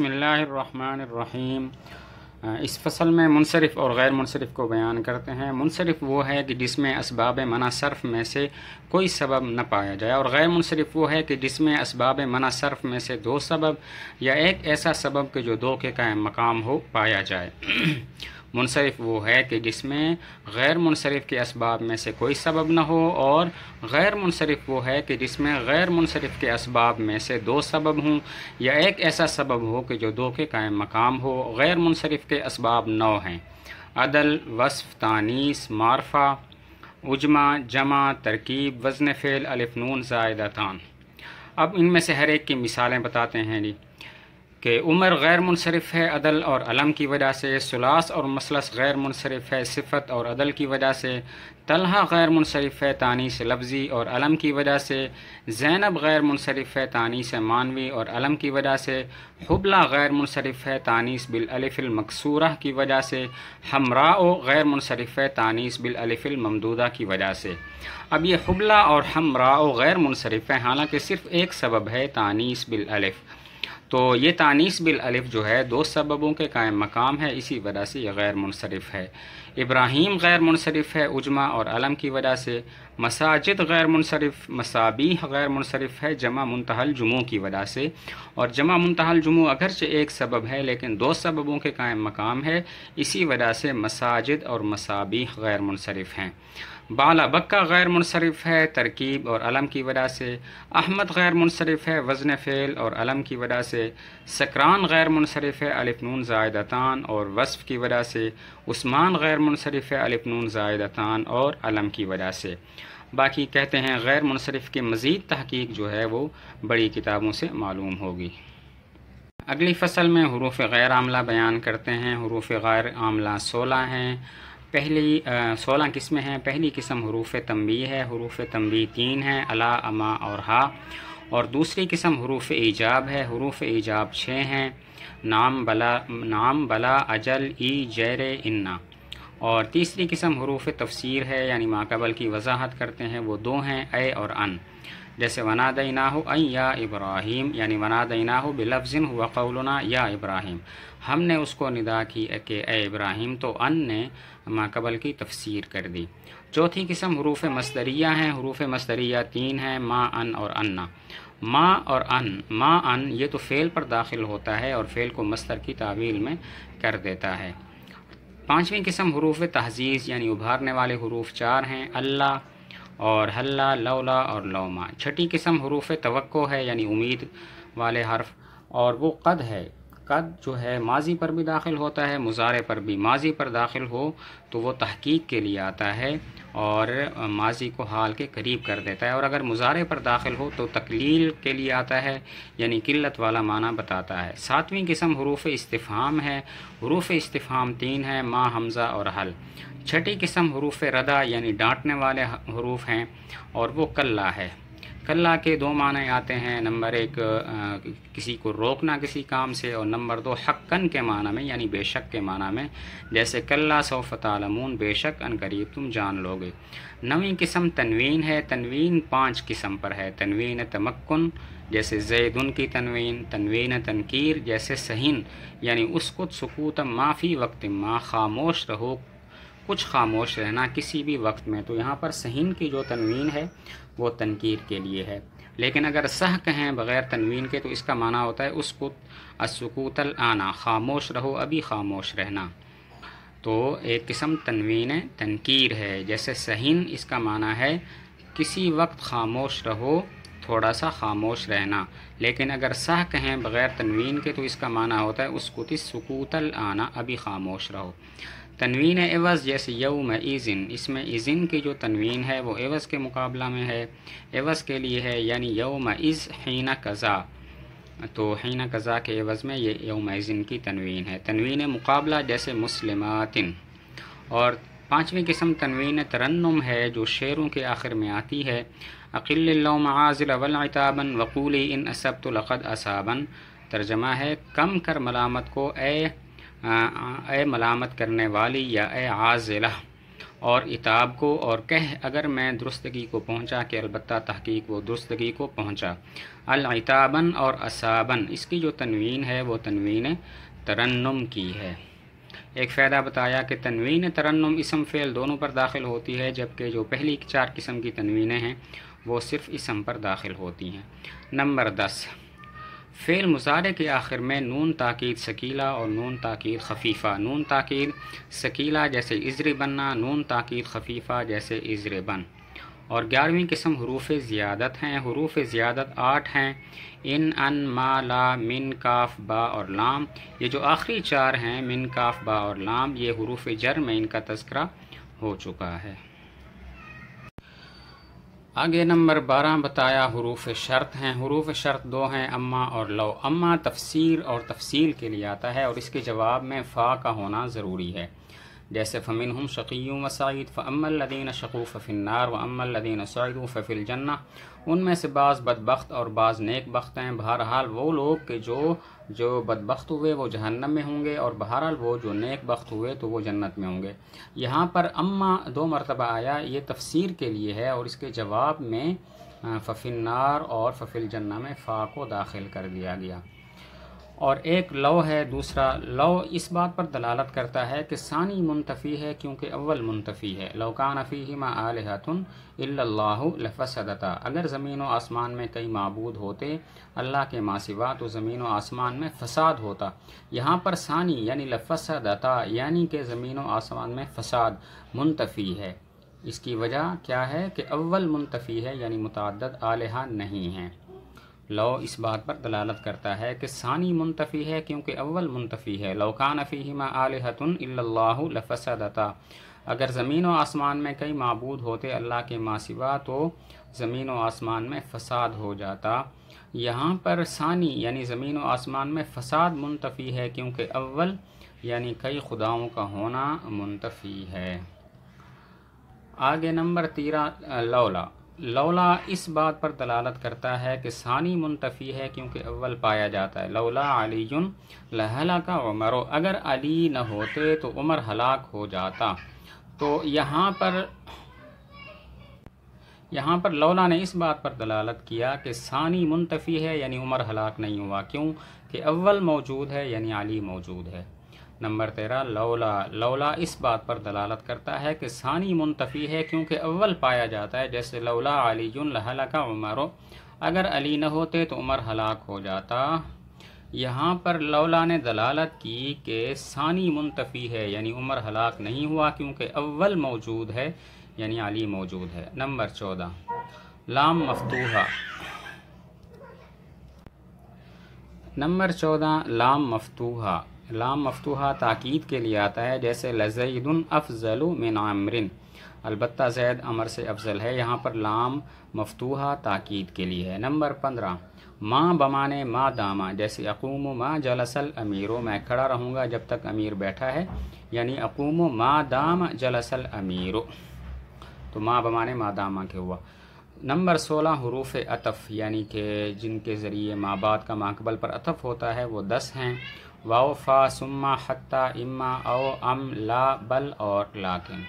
बसमीम इस फसल में मुनसरफ़ और गैर मुनसरफ़ को बयान करते हैं मुनसरफ़ वो है कि जिसमें इसबाब मनासरफ़ में से कोई सबब न पाया जाए और गैर मुनसरफ़ वो है कि जिसमें इसबाब मनासरफ़ में से दो सबब या एक ऐसा सबब के जो दो के कायम मकाम हो पाया जाए मुनसरफ वो है कि जिसमें गैर मुनसरफ के इसबाब में से कोई सबब ना हो और गैर मुनसरफ वो है कि जिसमें गैर मुनसरफ के इसबाब में से दो सबब हों या एक ऐसा सबब हो कि जो दो के कायम मकाम हो गैर मुनसरफ के इसबाब नौ हैं अदल वसफ़ तानीस मारफा उजमा जमा तरकीब वज़न फ़ेल अलफ़नून ज़ायदा तान अब इनमें से हर एक की मिसालें बताते हैं जी कि उम्र गैर मुनसरफ है अदल और अलम की वजह से सलास और मसलस गैर मुनसरफ है सिफत और अदल की वजह से तलहा गैर मुनसरफ है तानीस लफ्ज़ी और अलम की वजह से जैनब गैर मुनसरफ है तानीस मानवी और अलम की वजह से हबला गैर मुनसरफ है तानीस बिलफ़िलमकसूरा की वजह से हमरा गैर मुनसरफ है तानीस बिलफिलमदूदा की वजह से अब यह हबला और हमराओ गैर मुनसरफ है हालाँकि सिर्फ़ एक सबब है तानीस बिलफ़ तो ये तानीस बिल अलिफ जो है दो सबबों के कायम मकाम है इसी वजह से यह गैर मुनसरफ है इब्राहिम गैर मुनसरफ है उजमा और अलम की वजह से मसाजिद गैर मुनसरफ मसाबी गैर मुनसरफ है जमा मुंतहल जुमू की वजह से और जमा मुंतहल जुमू अगरचे एक सबब है लेकिन दो सबबों के कायम मकाम है इसी वजह से मसाजिद और मसाबी गैर मुनसरफ हैं बाला बक्का गैर मुनसरफ है तरकीब और अलम की वजह से अहमद गैर मुनसरफ है वज़न फ़ेल और अलम की वजह से से सकरान गैर मुनसरफ़ अलिफनून ज़ायदतान और वस्फ की वजह से उस्मान गैर मुनसरफ़ अलिफनून ज़ायदतान और अलम की वजह से बाकी कहते हैं गैर मुनसरफ़ की मज़ीद तहकीक जो है वो बड़ी किताबों से मालूम होगी अगली फसल में हरूफ गैर आमला बयान करते हैं हरूफ गैर आमला सोलह हैं पहली सोलह किस्में हैं पहली किस्म हरूफ तंबी है हरूफ तंबी तीन हैं अला अमा और हा और दूसरी किस्म हरूफ ईजाब है हरूफ ईजाब छः हैं नाम बला नाम बला अजल ई जैर इन्ना और तीसरी किस्म हरूफ तफसीर है यानी माकबल की वजाहत करते हैं वो दो हैं ए और अन जैसे वना दईना हो या इब्राहिम यानी वना दईना हो बिलफ़िन हुआ कौलना या इब्राहिम हमने उसको निदा की कि ए इब्राहिम तो अन ने माकबल की तफसीर कर दी चौथी किस्म हरूफ मस्तरिया हैं हरूफ मस्तरिया तीन हैं माँ अन और अन्ना माँ और अन माँ अन ये तो फ़ेल पर दाखिल होता है और फ़ेल को मस्तर की तावील में कर देता है पाँचवीं किस्म हरूफ तहजीज़ यानी उभारने वाले हरूफ चार हैं अल्लाह और हल्ला लौला और लौमा छठी किस्म हरूफ तो है यानी उम्मीद वाले हर्फ और वो कद है कद जो है माजी पर भी दाखिल होता है मुजारे पर भी माजी पर दाखिल हो तो वो तहकीक के लिए आता है और माजी को हाल के करीब कर देता है और अगर मुजारे पर दाखिल हो तो तकलील के लिए आता है यानी किल्लत वाला माना बताता है सातवीं किस्म हरूफ इस्तफाम है हरूफ इस्तफाम तीन है माँ हमज़ा और हल छठी किस्म हरूफ रदा यानी डांटने वाले हरूफ हैं और वो कल्ला है कल्ला के दो माने आते हैं नंबर एक किसी को रोकना किसी काम से और नंबर दो हक्कन के माना में यानी बेशक के माना में जैसे कल्ला सौफ़तालमून बेशक अन करीब तुम जान लोगे नवी किस्म तनवीन है तनवीन पाँच किस्म पर है तनवीन तमक्न जैसे जैदन की तनवीन तनवीन तनकीर जैसे सहीन यानी उसको सकूत माफ़ी वक्त माँ खामोश रहो कुछ खामोश रहना किसी भी वक्त में तो यहाँ पर सहीन की जो तनवीन है वो तनकीर के लिए है लेकिन अगर सह कहें बग़ैर तनवीन के तो इसका माना होता है उसको असकूतल आना खामोश रहो अभी खामोश रहना तो एक किस्म तनवीन तनकीर है जैसे सहीन इसका माना है किसी वक्त खामोश रहो थोड़ा सा खामोश रहना लेकिन अगर सह कहें बग़ैर तनवीन के तो इसका माना होता है उसकुति सकूतल आना अभी खामोश रहो तनवीन एवज़ जैसे यम ईज़िन इसमें ईज़िन की जो तनवीन है वो एवज़ के मुकाबला में है एवज़ के लिए है यानी यम इज़ हीना कज़ा तो हीना कज़ा के एवज़ में ये यम ईज़िन की तनवीन है तनवीन मुकाबला जैसे मुसलमातिन और पाँचवीं किस्म तनवीन तरन्नम है जो शेरों के आखिर में आती है अकिल मज़िल वलताबन वकूली इन असब लक़द असाबन तर्जमा है कम कर मलामत को ए ए मलामत करने वाली या ए आजिला और इताब को और कह अगर मैं दुरुस्तगी को पहुंचा कि अलबत् तहकीक वो दुरुस्तगी को पहुंचा अलताबन और असाबन इसकी जो तनवीन है वो तनवीन तरन्नम की है एक फ़ायदा बताया कि तनवीन तरन्नम इसम फ़ेल दोनों पर दाखिल होती है जबकि जो पहली चार किस्म की तनवीनें हैं वो सिर्फ़ इसम पर दाखिल होती हैं नंबर दस फ़ेल मुजारे के आखिर में नून ताकीद शकीला और नून ताकीद खफीफ़ा नून ताकीद शकीला जैसे इजर बनना नून ताकीद खफीफ़ा जैसे इजर बन और ग्यारहवीं किस्म हरूफ ज़्यादत हैं हरूफ ज़्यादत आठ हैं इन अन मा ला मिन काफ बा और लाम ये जो आखिरी चार हैं मिन काफ बा और लाम ये हरूफ जर में इनका तस्करा हो चुका है आगे नंबर बारह बताया हरूफ शर्त हैं हरूफ शर्त दो हैं अम्मा और लो अम्मा तफसीर और तफसील के लिए आता है और इसके जवाब में फ़ा का होना ज़रूरी है जैसे फ़मिन हम शकी व सईद फ़मल्लिन शकू फ़िन्नार व सैद फ़िल जन्ना उनमें से बाज़ बदबख्त और बाज़ नेक बख्त हैं बहरहाल वो लोग के जो जो बदबख्त हुए वो जहन्नम में होंगे और बहरहाल वो जो नेक बख्त हुए तो वो जन्नत में होंगे यहाँ पर अम्मा दो मरतबा आया ये तफसीर के लिए है और इसके जवाब में फ़फिन्नार और फ़फिल जन्ना में फ़ा को दाखिल कर दिया गया और एक लव है दूसरा लव इस बात पर दलालत करता है कि सानी मुनतफ़ी है क्योंकि अव्वल मुनतफ़ी है लौकान फ़ीमा आलहतन लफ़सदता अगर ज़मीन व आसमान में कई मबूद होते अल्लाह के मासीवा तो ज़मीन व आसमान में फ़साद होता यहाँ पर सानी यानी लफ़सदता यानी कि ज़मीन व आसमान में फ़साद मुनतफ़ी है इसकी वजह क्या है कि अव्वल मुनतफ़ी है यानी मुतद आलहा नहीं है लौ इस बात पर दलालत करता है कि सानी मुनतफ़ी है क्योंकि अव्वल मुनतफ़ी है लौकान फ़ीमा आलहतन लफसदता अगर ज़मीन व आसमान में कई मबूद होते अल्लाह के मासिवा तो ज़मीन व आसमान में फ़साद हो जाता यहाँ पर सानी यानी ज़मीन व आसमान में फ़साद मुनतफ़ी है क्योंकि अव्वल यानी कई खुदाओं का होना मुनतफ़ी है आगे नंबर तेरह लौला लौला इस बात पर दलालत करता है कि सानी मुनतफ़ी है क्योंकि अव्वल पाया जाता है लौला अली लहला का उमर अगर अली न होते तो उमर हलाक हो जाता तो यहाँ पर यहाँ पर लौला ने इस बात पर दलालत किया कि सानी मुनतफ़ी है यानी उमर हलाक नहीं हुआ क्यों कि अव्वल मौजूद है यानी अली मौजूद है नंबर तेरह लौला लौला इस बात पर दलालत करता है कि सानी मुनतफ़ी है क्योंकि अव्वल पाया जाता है जैसे लौला अली का उमर अगर अली न होते तो उमर हलाक हो जाता यहाँ पर लौला ने दलालत की कि सानी मुनतफ़ी है यानी उमर हलाक नहीं हुआ क्योंकि अव्वल मौजूद है यानी अली मौजूद है नंबर चौदह लाम मफतूहा नंबर चौदह लाम मफतूहा लाम मफतूहा ताक़ीद के लिए आता है जैसे लजैदन अफजल मिन अमरिन अलबत् जैद अमर से अफजल है यहाँ पर लाम मफतूहा ताक़ीद के लिए है नंबर पंद्रह माँ बमाने माँ दामा जैसे अकूम माँ जलसल अमीरों मैं खड़ा रहूँगा जब तक अमीर बैठा है यानी अकूम माँ दाम जलसल अमीरों तो माँ बमाने माँ दामा के हुआ नंबर सोलह हरूफ अतफ़ यानी कि जिनके ज़रिए माँ बाप का माकबल पर अतफ़ होता है वो दस हैं वाओ फ़ा सुम्मा हत्ता इम्मा ओ अम ला बल और लाकिन